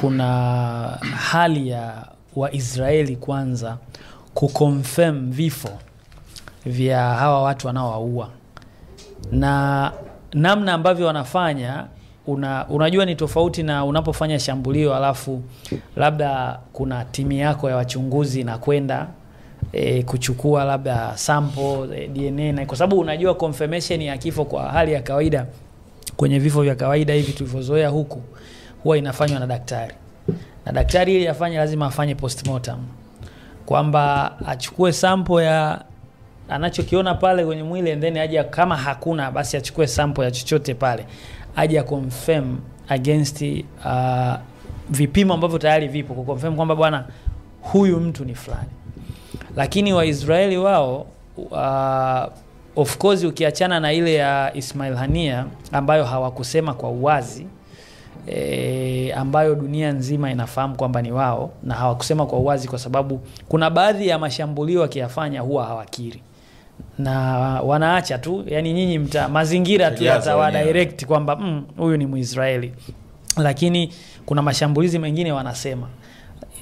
kuna hali ya Waisraeli kwanza kuconfirm vifo vya hawa watu wanaowaua na namna ambavyo wanafanya una, unajua ni tofauti na unapofanya shambulio alafu labda kuna timu yako ya wachunguzi inakwenda e, kuchukua labda sample e, DNA na kwa sababu unajua confirmation ya kifo kwa hali ya kawaida kwenye vifo vya kawaida hivi tulivyozoea huku huwa inafanywa na daktari, na daktari ili afanye lazima afanye postmortem, kwamba achukue sampo ya anachokiona pale kwenye mwili and then aje, kama hakuna basi achukue sampo ya chochote pale aje confirm against uh, vipimo ambavyo tayari vipo ku confirm kwamba bwana huyu mtu ni fulani. Lakini Waisraeli wao uh, of course ukiachana na ile ya Ismail Hania ambayo hawakusema kwa uwazi e, ambayo dunia nzima inafahamu kwamba ni wao na hawakusema kwa uwazi, kwa sababu kuna baadhi ya mashambulio wakiyafanya huwa hawakiri na wanaacha tu, yani nyinyi mta mazingira tu yatawa direct kwamba mm, huyu mm, ni Mwisraeli, lakini kuna mashambulizi mengine wanasema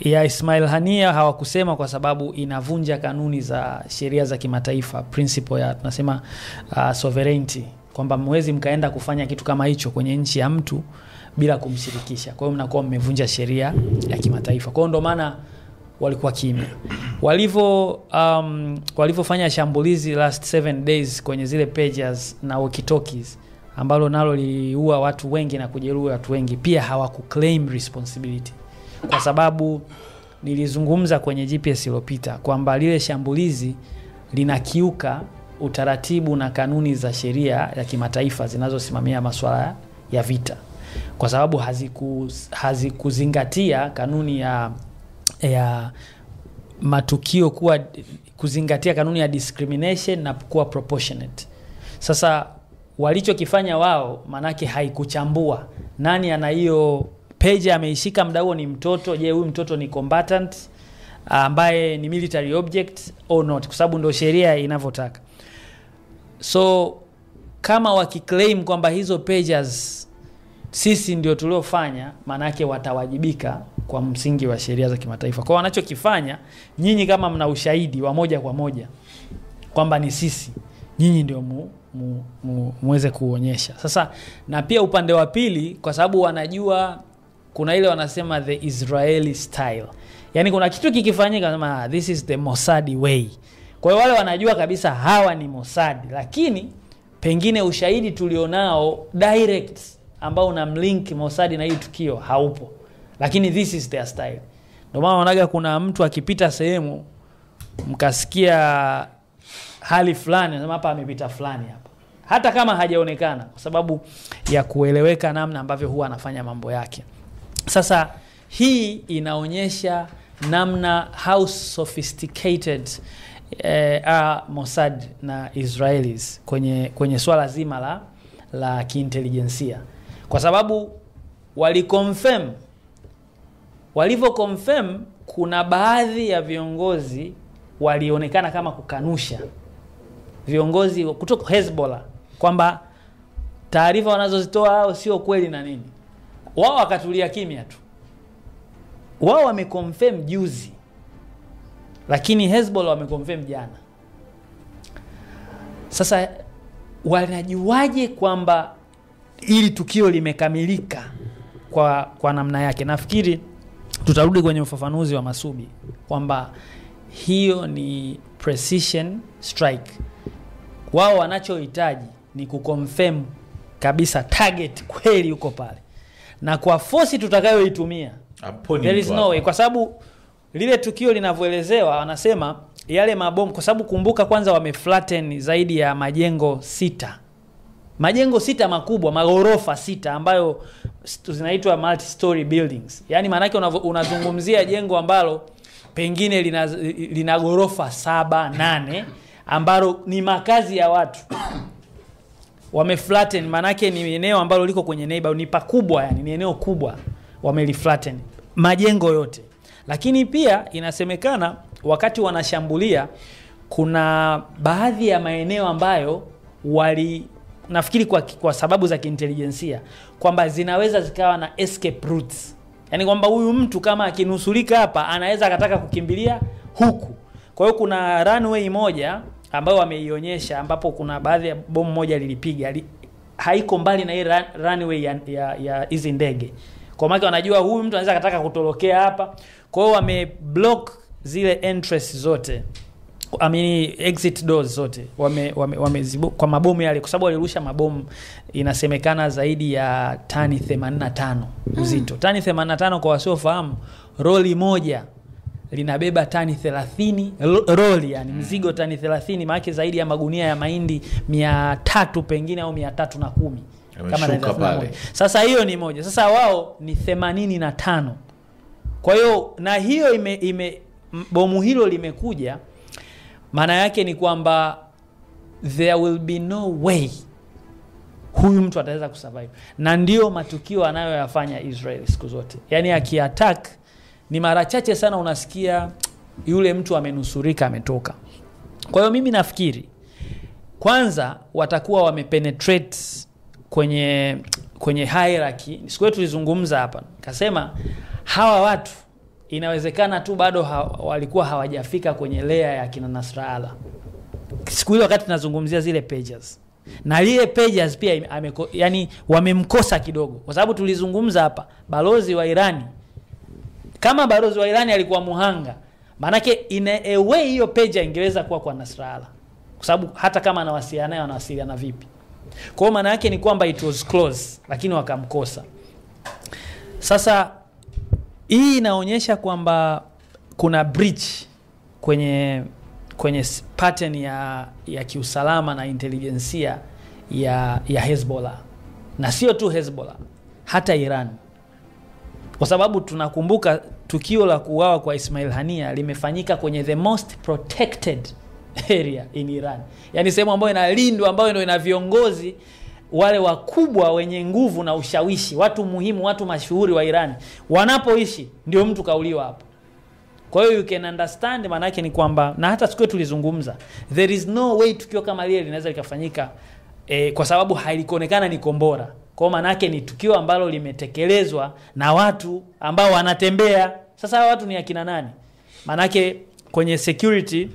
ya Ismail Hania hawakusema kwa sababu inavunja kanuni za sheria za kimataifa, principle ya tunasema uh, sovereignty kwamba mwezi mkaenda kufanya kitu kama hicho kwenye nchi ya mtu bila kumshirikisha kwa hiyo mnakuwa mmevunja sheria ya kimataifa kwa hiyo ndo maana walikuwa kimya walivyo um, walivyofanya shambulizi last seven days kwenye zile pages na walkie ambalo nalo liliua watu wengi na kujeruhi watu wengi pia claim responsibility kwa sababu nilizungumza kwenye GPS iliyopita kwamba lile shambulizi linakiuka utaratibu na kanuni za sheria ya kimataifa zinazosimamia masuala ya vita kwa sababu haziku, hazikuzingatia kanuni ya, ya matukio kuwa kuzingatia kanuni ya discrimination na kuwa proportionate. Sasa walichokifanya wao, manake haikuchambua nani ana hiyo peji ameishika mda huo, ni mtoto. Je, huyu mtoto ni combatant ambaye ni military object or not, kwa sababu ndo sheria inavyotaka so kama wakiclaim kwamba hizo pages sisi ndio tuliofanya maanaake watawajibika kwa msingi wa sheria za kimataifa kwao wanachokifanya nyinyi kama mna ushahidi wa moja kwa moja kwamba ni sisi nyinyi ndio mu, mu, mu, muweze kuonyesha sasa na pia upande wa pili kwa sababu wanajua kuna ile wanasema the israeli style yaani kuna kitu kikifanyika sema ah, this is the mosadi way kwa hiyo wale wanajua kabisa hawa ni Mossad, lakini pengine ushahidi tulionao direct ambao unamlink Mossad na hii tukio haupo, lakini this is their style. Ndio maana wanaga kuna mtu akipita sehemu mkasikia hali fulani, anasema hapa amepita fulani hapa, hata kama hajaonekana, kwa sababu ya kueleweka namna ambavyo huwa anafanya mambo yake. Sasa hii inaonyesha namna how sophisticated eh, a Mossad na Israelis kwenye, kwenye swala zima la, la kiintelijensia kwa sababu walikonfirm walivyokonfirm kuna baadhi ya viongozi walionekana kama kukanusha viongozi kutoka Hezbollah kwamba taarifa wanazozitoa hao sio kweli na nini, wao wakatulia kimya tu. Wao wamekonfirm juzi lakini Hezbollah wameconfirm jana. Sasa wanajuaje kwamba ili tukio limekamilika kwa, kwa namna yake? Nafikiri tutarudi kwenye ufafanuzi wa Masubi kwamba hiyo ni precision strike. Wao wanachohitaji ni kuconfirm kabisa target kweli yuko pale, na kwa fosi tutakayoitumia there is no way, kwa sababu lile tukio linavyoelezewa, wanasema yale mabomu, kwa sababu kumbuka, kwanza wameflatten zaidi ya majengo sita majengo sita makubwa maghorofa sita ambayo zinaitwa multi story buildings, yaani maanake unazungumzia jengo ambalo pengine lina, lina ghorofa saba nane ambalo ni makazi ya watu wameflatten, maanake ni eneo ambalo liko kwenye neighbor, ni pakubwa, yani ni eneo kubwa wameliflatten majengo yote. Lakini pia inasemekana wakati wanashambulia kuna baadhi ya maeneo ambayo wali nafikiri kwa, kwa sababu za kiintelijensia kwamba zinaweza zikawa na escape routes, yaani kwamba huyu mtu kama akinusurika hapa anaweza akataka kukimbilia huku. Kwa hiyo kuna runway moja ambayo wameionyesha ambapo kuna baadhi ya bomu moja lilipiga haiko mbali na hii runway ya hizi ndege kwa maana wanajua huyu mtu anaweza kataka kutorokea hapa. Kwa hiyo block zile entrance zote. I mean, exit doors zote wame, wame, wame zibu, kwa mabomu yale, kwa sababu walirusha mabomu inasemekana zaidi ya tani 85 hmm. uzito. Mm. Tani 85 kwa wasiofahamu, roli moja linabeba tani 30 roli, yani hmm. mzigo tani 30, maana zaidi ya magunia ya mahindi 300 pengine au 310 kama pale. Sasa hiyo ni moja. Sasa wao ni 85 Kwa hiyo na hiyo ime, ime bomu hilo limekuja, maana yake ni kwamba there will be no way huyu mtu ataweza kusurvive, na ndio matukio anayoyafanya Israel siku zote, yaani akiattack ni mara chache sana unasikia yule mtu amenusurika ametoka. Kwa hiyo mimi nafikiri kwanza watakuwa wamepenetrate kwenye kwenye hierarchy siku yetu tulizungumza hapa kasema hawa watu inawezekana tu bado ha, walikuwa hawajafika kwenye lea ya kina Nasrallah siku hiyo wakati tunazungumzia zile pages na lile pages pia ameko, yani wamemkosa kidogo kwa sababu tulizungumza hapa balozi wa Irani kama balozi wa Irani alikuwa muhanga maanake in a way hiyo peja ingeweza kuwa kwa Nasrallah kwa sababu hata kama anawasiliana naye anawasiliana vipi kwa hiyo maana yake ni kwamba it was close, lakini wakamkosa. Sasa hii inaonyesha kwamba kuna breach kwenye kwenye pattern ya, ya kiusalama na intelijensia ya, ya Hezbollah na sio tu Hezbollah, hata Iran, kwa sababu tunakumbuka tukio la kuuawa kwa Ismail Hania limefanyika kwenye the most protected area in Iran, yaani sehemu ambayo inalindwa, ambayo ndio ina viongozi wale wakubwa wenye nguvu na ushawishi, watu muhimu, watu mashuhuri wa Iran wanapoishi, ndio mtu kauliwa hapo. Kwa hiyo you can understand, maana yake ni kwamba, na hata siku tulizungumza, there is no way tukio kama lile linaweza likafanyika eh, kwa sababu halikuonekana ni kombora. Kwa maana yake ni tukio ambalo limetekelezwa na watu ambao wanatembea. Sasa watu ni akina nani? Maana yake kwenye security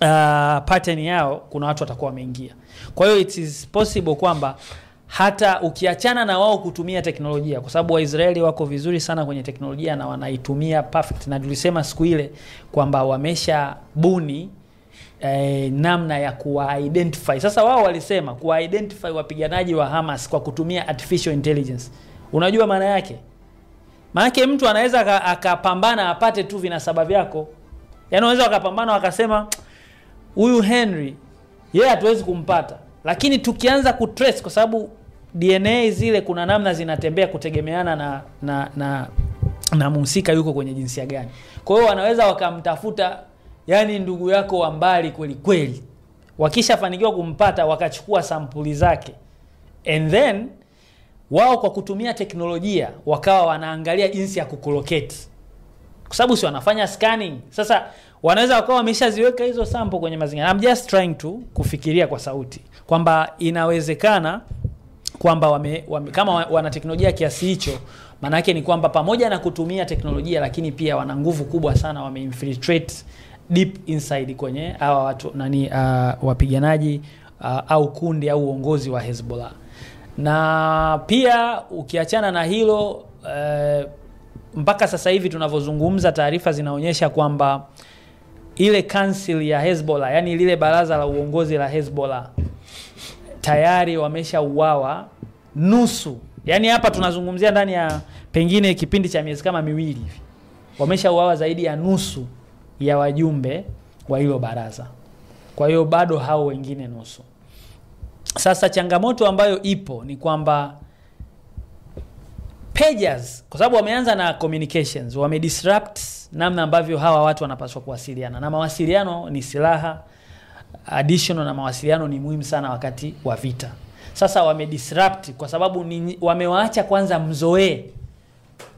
uh, pattern yao kuna watu watakuwa wameingia kwa hiyo it is possible kwamba hata ukiachana na wao kutumia teknolojia kwa sababu waisraeli wako vizuri sana kwenye teknolojia na wanaitumia perfect na tulisema siku ile kwamba wamesha buni eh, namna ya kuwaidentify sasa wao walisema kuwaidentify wapiganaji wa hamas kwa kutumia artificial intelligence unajua maana yake maanake mtu anaweza akapambana apate tu vinasaba vyako yaani unaweza wakapambana wakasema huyu Henry yeye yeah, hatuwezi kumpata, lakini tukianza kutrace, kwa sababu DNA zile kuna namna zinatembea kutegemeana na na na, na mhusika yuko kwenye jinsia gani. Kwa hiyo wanaweza wakamtafuta, yani ndugu yako wa mbali kweli kweli, wakishafanikiwa kumpata wakachukua sampuli zake and then wao kwa kutumia teknolojia wakawa wanaangalia jinsi ya kukuloketi, kwa sababu si wanafanya scanning. Sasa wanaweza wakawa wameshaziweka hizo sampo kwenye mazingira. I'm just trying to kufikiria kwa sauti kwamba inawezekana kwamba wame, wame, kama wana teknolojia kiasi hicho, maana yake ni kwamba pamoja na kutumia teknolojia, lakini pia wana nguvu kubwa sana, wameinfiltrate deep inside kwenye hawa watu nani, uh, wapiganaji uh, au kundi au uongozi wa Hezbollah. Na pia ukiachana na hilo uh, mpaka sasa hivi tunavyozungumza, taarifa zinaonyesha kwamba ile kansili ya Hezbollah, yani lile baraza la uongozi la Hezbollah tayari wameshauawa nusu. Yani hapa tunazungumzia ndani ya pengine kipindi cha miezi kama miwili hivi, wameshauawa zaidi ya nusu ya wajumbe wa hilo baraza. Kwa hiyo bado hao wengine nusu. Sasa changamoto ambayo ipo ni kwamba pages kwa sababu wameanza na communications disrupt namna ambavyo hawa watu wanapaswa kuwasiliana na mawasiliano ni silaha additional na mawasiliano ni muhimu sana wakati wa vita sasa disrupt kwa sababu ni, wamewaacha kwanza mzoee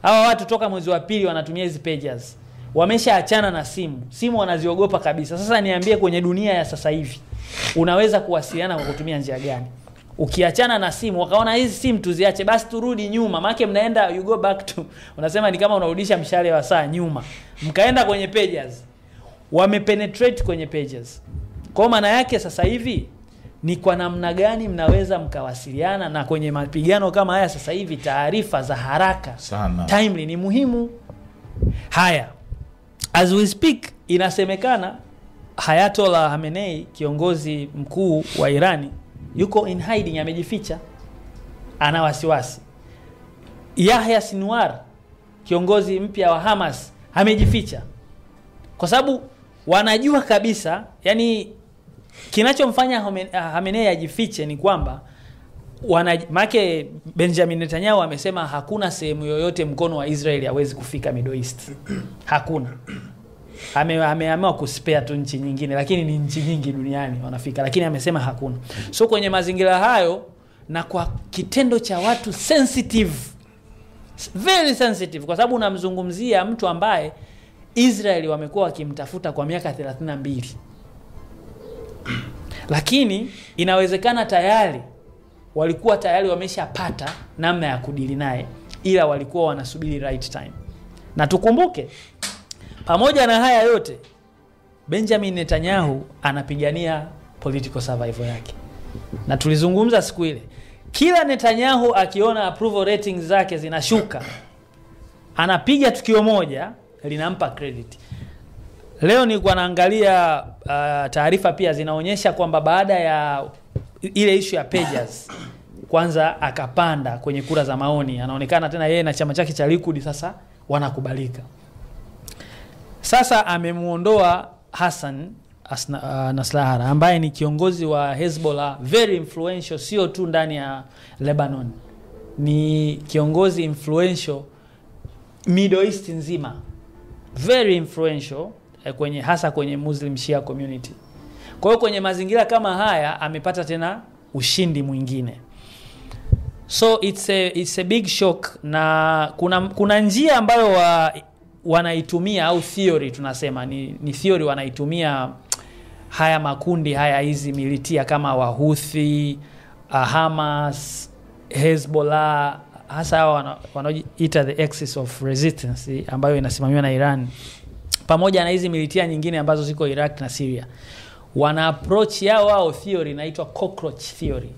hawa watu toka mwezi wa pili wanatumia hizi pages wameshaachana na simu simu wanaziogopa kabisa sasa niambie kwenye dunia ya sasa hivi unaweza kuwasiliana kwa kutumia njia gani ukiachana na simu wakaona hizi simu tuziache basi turudi nyuma make mnaenda you go back to unasema ni kama unarudisha mshale wa saa nyuma mkaenda kwenye pages wamepenetrate kwenye pages kwa maana yake sasa hivi ni kwa namna gani mnaweza mkawasiliana na kwenye mapigano kama haya sasa hivi taarifa za haraka sana timely ni muhimu haya as we speak inasemekana hayatola hamenei kiongozi mkuu wa irani yuko in hiding amejificha ana wasiwasi Yahya Sinwar kiongozi mpya wa Hamas amejificha kwa sababu wanajua kabisa yani kinachomfanya ah, hamenei ajifiche ni kwamba wana make Benjamin Netanyahu amesema hakuna sehemu yoyote mkono wa Israeli hawezi kufika Middle East. Hakuna ameamua kuspea tu nchi nyingine lakini ni nchi nyingi duniani wanafika lakini amesema hakuna so kwenye mazingira hayo na kwa kitendo cha watu sensitive very sensitive kwa sababu unamzungumzia mtu ambaye israeli wamekuwa wakimtafuta kwa miaka 32 lakini inawezekana tayari walikuwa tayari wameshapata namna ya kudili naye ila walikuwa wanasubiri right time na tukumbuke pamoja na haya yote, Benjamin Netanyahu anapigania political survival yake, na tulizungumza siku ile, kila Netanyahu akiona approval ratings zake zinashuka, anapiga tukio moja linampa credit. Leo nilikuwa naangalia uh, taarifa pia zinaonyesha kwamba baada ya ile ishu ya pages kwanza akapanda kwenye kura za maoni, anaonekana tena yeye na chama chake cha Likud sasa wanakubalika. Sasa amemwondoa Hassan Asna, uh, naslahara ambaye ni kiongozi wa Hezbollah very influential, sio tu ndani ya Lebanon, ni kiongozi influential Middle East nzima, very influential eh, kwenye hasa kwenye Muslim Shia community. Kwa hiyo kwenye mazingira kama haya amepata tena ushindi mwingine, so it's a, it's a big shock, na kuna, kuna njia ambayo wa wanaitumia au theory tunasema ni, ni theory wanaitumia haya makundi haya hizi militia kama Wahuthi, Hamas, Hezbollah hasa hawa wanaojiita the axis of resistance ambayo inasimamiwa na Iran pamoja na hizi militia nyingine ambazo ziko Iraq na Syria. Wana approach yao wao theory inaitwa cockroach theory.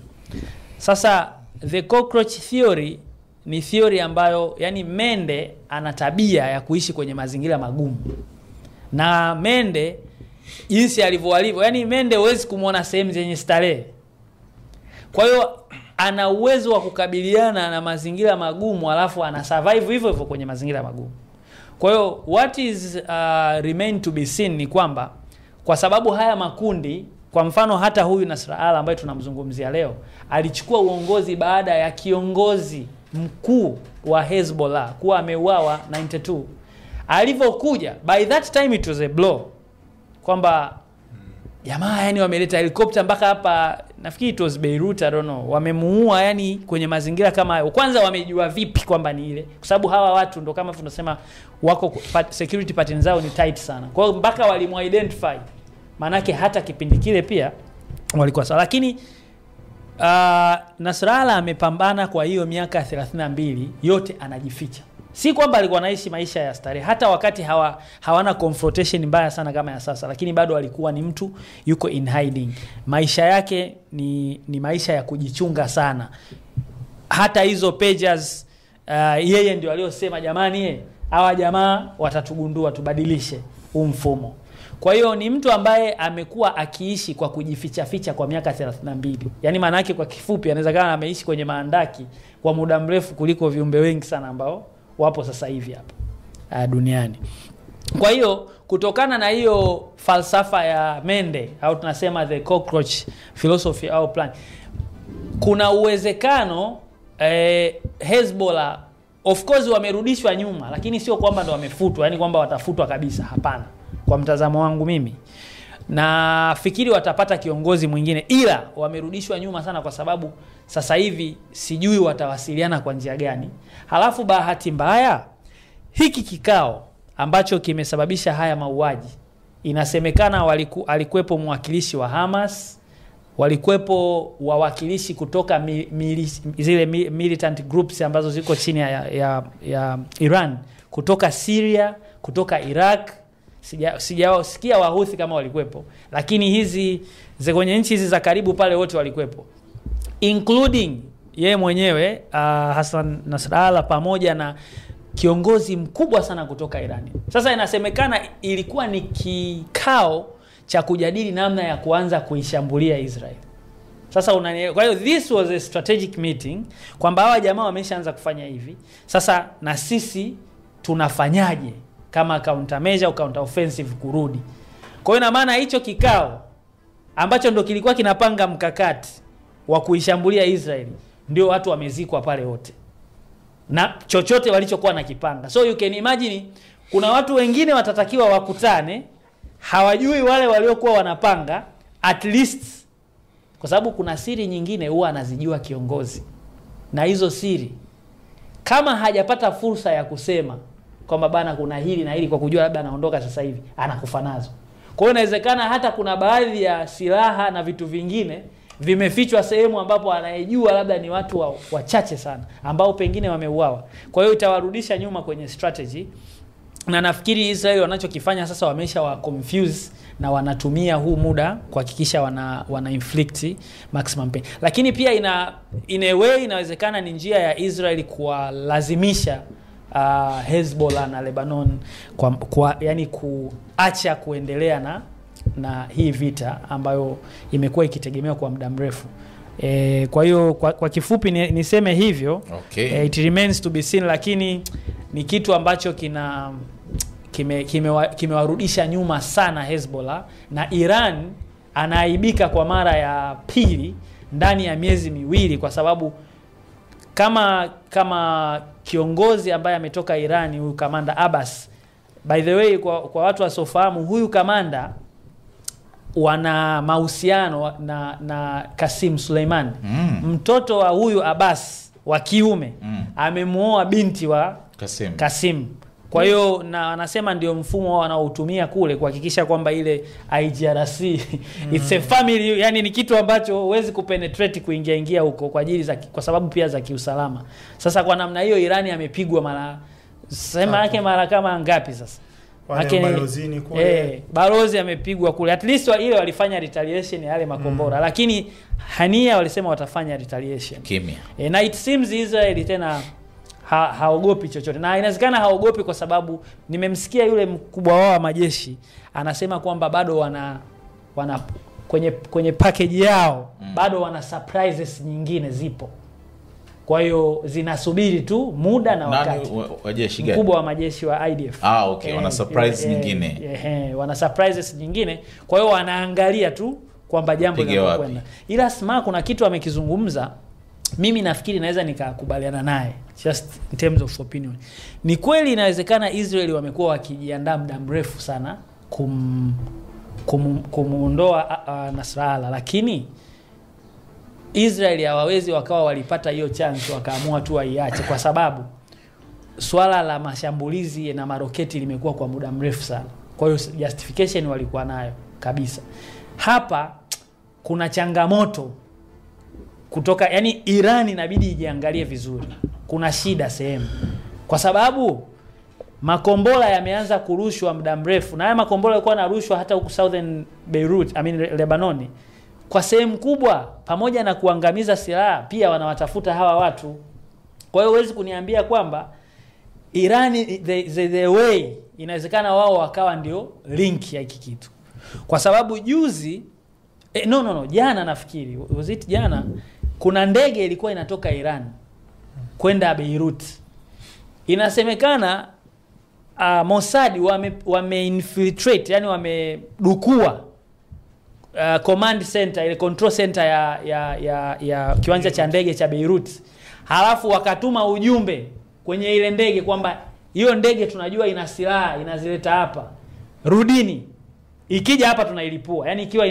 Sasa the cockroach theory ni theory ambayo yani mende ana tabia ya kuishi kwenye mazingira magumu na mende jinsi alivyo alivyo yani mende huwezi kumwona sehemu zenye starehe kwa hiyo ana uwezo wa kukabiliana na mazingira magumu alafu ana survive hivyo hivyo kwenye mazingira magumu kwa hiyo what is uh, remain to be seen ni kwamba kwa sababu haya makundi kwa mfano hata huyu Nasra ambaye tunamzungumzia leo alichukua uongozi baada ya kiongozi mkuu wa Hezbollah kuwa ameuawa 92 alivyokuja, by that time it was a blow kwamba jamaa yani wameleta helikopta mpaka hapa, nafikiri it was Beirut, I don't know, wamemuua yani kwenye mazingira kama hayo. Kwanza wamejua vipi kwamba ni ile? Kwa sababu hawa watu ndo kama tunasema wako security pattern zao ni tight sana, kwa hiyo mpaka walimu identify, maanake hata kipindi kile pia walikuwa sawa, lakini Uh, Nasrallah amepambana kwa hiyo miaka 32 yote anajificha. Si kwamba alikuwa anaishi maisha ya starehe, hata wakati hawa, hawana confrontation mbaya sana kama ya sasa, lakini bado alikuwa ni mtu yuko in hiding. Maisha yake ni, ni maisha ya kujichunga sana. Hata hizo pages uh, yeye ndio aliyosema jamani, hawa jamaa watatugundua, tubadilishe huu mfumo. Kwa hiyo ni mtu ambaye amekuwa akiishi kwa kujificha ficha kwa miaka 32. Yaani maana yake kwa kifupi anaweza kana ameishi kwenye maandaki kwa muda mrefu kuliko viumbe wengi sana ambao wapo sasa hivi hapa ah, duniani. Kwa hiyo kutokana na hiyo falsafa ya Mende au tunasema the cockroach philosophy au plan, kuna uwezekano eh, Hezbollah of course wamerudishwa nyuma, lakini sio kwamba ndo wamefutwa, yani kwamba watafutwa kabisa, hapana kwa mtazamo wangu mimi nafikiri watapata kiongozi mwingine ila wamerudishwa nyuma sana kwa sababu sasa hivi sijui watawasiliana kwa njia gani halafu bahati mbaya hiki kikao ambacho kimesababisha haya mauaji inasemekana waliku, alikuwepo mwakilishi wa hamas walikuwepo wawakilishi kutoka mi, mili, zile militant groups ambazo ziko chini ya, ya, ya iran kutoka siria kutoka iraq sijawasikia sija, wahuthi kama walikuwepo lakini hizi kwenye nchi hizi za karibu pale wote walikuwepo including yeye mwenyewe uh, Hassan Nasrallah pamoja na kiongozi mkubwa sana kutoka Irani. Sasa inasemekana ilikuwa ni kikao cha kujadili namna ya kuanza kuishambulia Israel. Sasa unanielewa? Kwa hiyo this was a strategic meeting kwamba hawa jamaa wameshaanza kufanya hivi. Sasa na sisi tunafanyaje? kama counter measure au counter offensive kurudi. Kwa hiyo maana hicho kikao ambacho ndo kilikuwa kinapanga mkakati wa kuishambulia israel ndio watu wamezikwa pale wote na chochote walichokuwa na kipanga. So you can imagine kuna watu wengine watatakiwa wakutane, hawajui wale waliokuwa wanapanga at least, kwa sababu kuna siri nyingine huwa anazijua kiongozi, na hizo siri kama hajapata fursa ya kusema kwamba bana kuna hili na hili kwa kujua labda anaondoka sasa hivi anakufa nazo kwa hiyo inawezekana hata kuna baadhi ya silaha na vitu vingine vimefichwa sehemu ambapo anayejua labda ni watu wachache wa, wa sana ambao pengine wameuawa kwa hiyo itawarudisha nyuma kwenye strategy na nafikiri Israeli wanachokifanya sasa wamesha wa confuse na wanatumia huu muda kuhakikisha wana, wana inflict maximum pain, lakini pia ina in a way inawezekana ni njia ya Israeli kuwalazimisha uh, Hezbollah na Lebanon kwa, kwa, yani kuacha kuendelea na na hii vita ambayo imekuwa ikitegemewa kwa muda mrefu. E, kwa hiyo kwa, kwa kifupi ni, niseme hivyo okay. E, it remains to be seen, lakini ni kitu ambacho kina kimewarudisha kime kime nyuma sana Hezbollah na Iran anaaibika kwa mara ya pili ndani ya miezi miwili kwa sababu kama kama kiongozi ambaye ametoka Irani huyu kamanda Abbas by the way kwa, kwa watu wasiofahamu huyu kamanda wana mahusiano na, na Kasim Suleiman mm. mtoto wa huyu Abbas wa kiume mm. amemwoa binti wa Kasim, Kasim kwa hiyo na anasema ndio mfumo wanaotumia kule kuhakikisha kwamba ile IGRC mm. it's a mm. family, yani ni kitu ambacho huwezi kupenetrate kuingia ingia huko kwa ajili za kwa sababu pia za kiusalama. Sasa kwa namna hiyo Irani amepigwa mara sema yake mara kama ngapi sasa? Lakini balozini kule. Eh, balozi amepigwa kule. At least wa ile walifanya retaliation yale makombora. Mm. Lakini Hania walisema watafanya retaliation. Kimya. Eh, na it seems Israel tena ha, haogopi chochote, na inawezekana haogopi kwa sababu nimemsikia yule mkubwa wao wa majeshi anasema kwamba bado wana, wana kwenye, kwenye pakeji yao mm. bado wana surprises nyingine zipo kwa hiyo zinasubiri tu muda na wakati mkubwa wa majeshi wa IDF ah, okay. wana eh, surprise eh, nyingine eh, eh, wana surprises nyingine kwa hiyo wanaangalia tu kwamba jambo linakwenda ila sma kuna kitu amekizungumza mimi nafikiri naweza nikakubaliana naye just in terms of opinion. Ni kweli inawezekana Israeli wamekuwa wakijiandaa muda mrefu sana kum kumuondoa uh, nasrala lakini Israeli hawawezi wakawa walipata hiyo chance wakaamua tu waiache, kwa sababu swala la mashambulizi na maroketi limekuwa kwa muda mrefu sana. Kwa hiyo justification walikuwa nayo kabisa. Hapa kuna changamoto kutoka yani Iran inabidi ijiangalie vizuri, kuna shida sehemu, kwa sababu makombola yameanza kurushwa muda mrefu, na haya makombola yalikuwa yanarushwa hata huku Southern Beirut, I mean Lebanoni, kwa sehemu kubwa, pamoja na kuangamiza silaha, pia wanawatafuta hawa watu. Kwa hiyo huwezi kuniambia kwamba Iran the, the, the way inawezekana wao wakawa ndio link ya hiki kitu, kwa sababu juzi eh, no, no, no, jana nafikiri was it jana kuna ndege ilikuwa inatoka Iran kwenda Beirut. Inasemekana uh, Mossad wame, wame infiltrate, yani wamedukua uh, command center ile control center ya, ya, ya, ya kiwanja cha ndege cha Beirut, halafu wakatuma ujumbe kwenye ile ndege kwamba hiyo ndege tunajua ina silaha inazileta hapa, rudini ikija hapa tunailipua. Yani ikiwa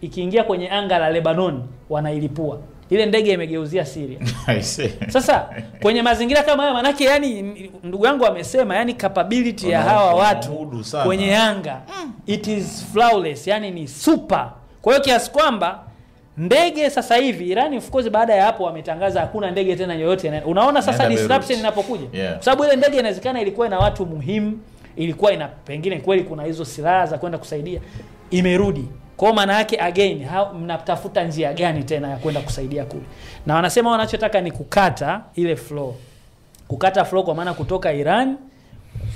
ikiingia kwenye anga la Lebanon wanailipua ile ndege imegeuzia Syria. Sasa kwenye mazingira kama haya manake, yani ndugu yangu amesema, yani capability ya hawa watu kwenye anga mm. it is flawless, yani ni super. Kwa hiyo kiasi kwamba ndege sasa hivi Irani of course, baada ya hapo wametangaza hakuna ndege tena yoyote. Unaona sasa disruption inapokuja, yeah. Kwa sababu ile ndege inawezekana ilikuwa ina watu muhimu, ilikuwa ina pengine kweli kuna hizo silaha za kwenda kusaidia, imerudi kwa maana yake again, hao mnatafuta njia gani tena ya kwenda kusaidia kule? Na wanasema wanachotaka ni kukata ile flow, kukata flow kwa maana kutoka Iran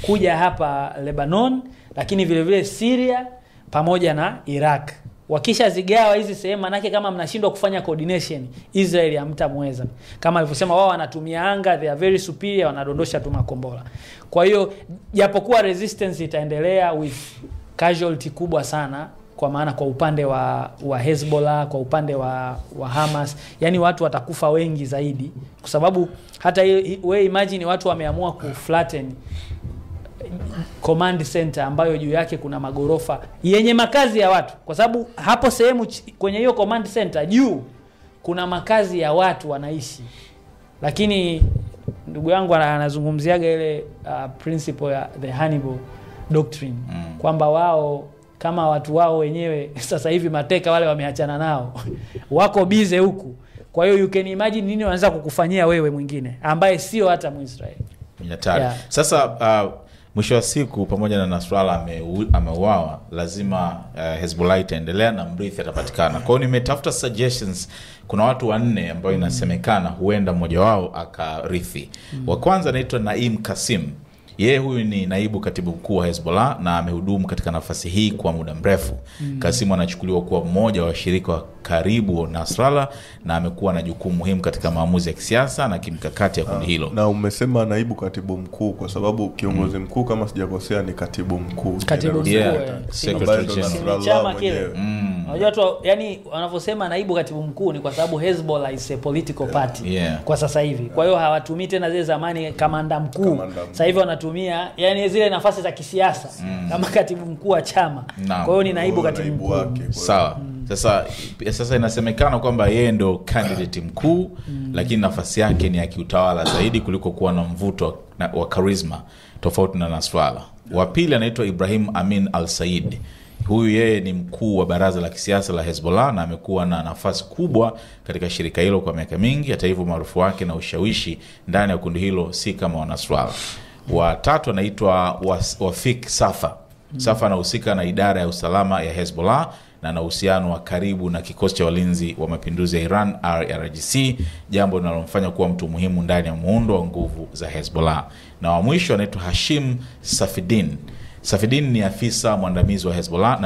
kuja hapa Lebanon, lakini vile vile Syria pamoja na Iraq. Wakishazigawa hizi sehemu, manake kama mnashindwa kufanya coordination, Israel hamtamweza. Kama alivyosema wao, wanatumia anga, they are very superior, wanadondosha tu makombora. Kwa hiyo japokuwa resistance itaendelea with casualty kubwa sana kwa maana kwa upande wa, wa Hezbollah, kwa upande wa, wa Hamas, yani watu watakufa wengi zaidi, kwa sababu hata we imagine watu wameamua flatten command center ambayo juu yake kuna magorofa yenye makazi ya watu, kwa sababu hapo sehemu kwenye hiyo command center juu kuna makazi ya watu wanaishi, lakini ndugu yangu anazungumziaga ile uh, principle ya the Hannibal doctrine mm. kwamba wao kama watu wao wenyewe sasa hivi mateka wale wameachana nao wako bize huku kwa hiyo you can imagine nini wanaweza kukufanyia wewe mwingine ambaye sio hata mwisraeli yeah. sasa uh, mwisho wa siku pamoja na nasrala ameuawa lazima uh, hezbollah itaendelea na mrithi atapatikana kwao nimetafuta suggestions kuna watu wanne ambayo mm. inasemekana huenda mmoja wao akarithi mm. wa kwanza anaitwa naim kasim yeye huyu ni naibu katibu mkuu wa Hezbollah na amehudumu katika nafasi hii kwa muda mrefu. Mm. Kasimu anachukuliwa kuwa mmoja wa washirika wa karibu wa Nasrallah na amekuwa na jukumu muhimu katika maamuzi ya kisiasa na kimkakati ya kundi hilo. Na umesema naibu katibu mkuu kwa sababu kiongozi mm. mkuu kama sijakosea ni katibu mkuu. Katibu mkuu. Yeah. Secretary eh, General. Mm. Unajua tu yani wanavyosema naibu katibu mkuu ni kwa sababu Hezbollah is a political party yeah. Yeah. kwa sasa hivi. Kwa hiyo hawatumii tena zile zamani kamanda mkuu. Sasa hivi wanatumia anatumia yani zile nafasi za kisiasa mm. kama katibu mkuu wa chama kwa hiyo ni naibu katibu mkuu wake sawa mm sasa sasa inasemekana kwamba yeye ndo candidate mkuu mm. lakini nafasi yake ni ya kiutawala zaidi kuliko kuwa na mvuto wa karisma tofauti na naswala wa pili anaitwa ibrahim amin al said huyu yeye ni mkuu wa baraza la kisiasa la hezbollah na amekuwa na nafasi kubwa katika shirika hilo kwa miaka mingi hata hivyo maarufu wake na ushawishi ndani ya kundi hilo si kama wanaswala watatu anaitwa Wafik Safa. Mm-hmm. Safa anahusika na idara ya usalama ya Hezbollah na na uhusiano wa karibu na kikosi cha walinzi wa mapinduzi ya Iran rrgc jambo linalomfanya kuwa mtu muhimu ndani ya muundo wa nguvu za Hezbollah. Na wa mwisho anaitwa Hashim Safidin. Safidin ni afisa mwandamizi wa Hezbollah na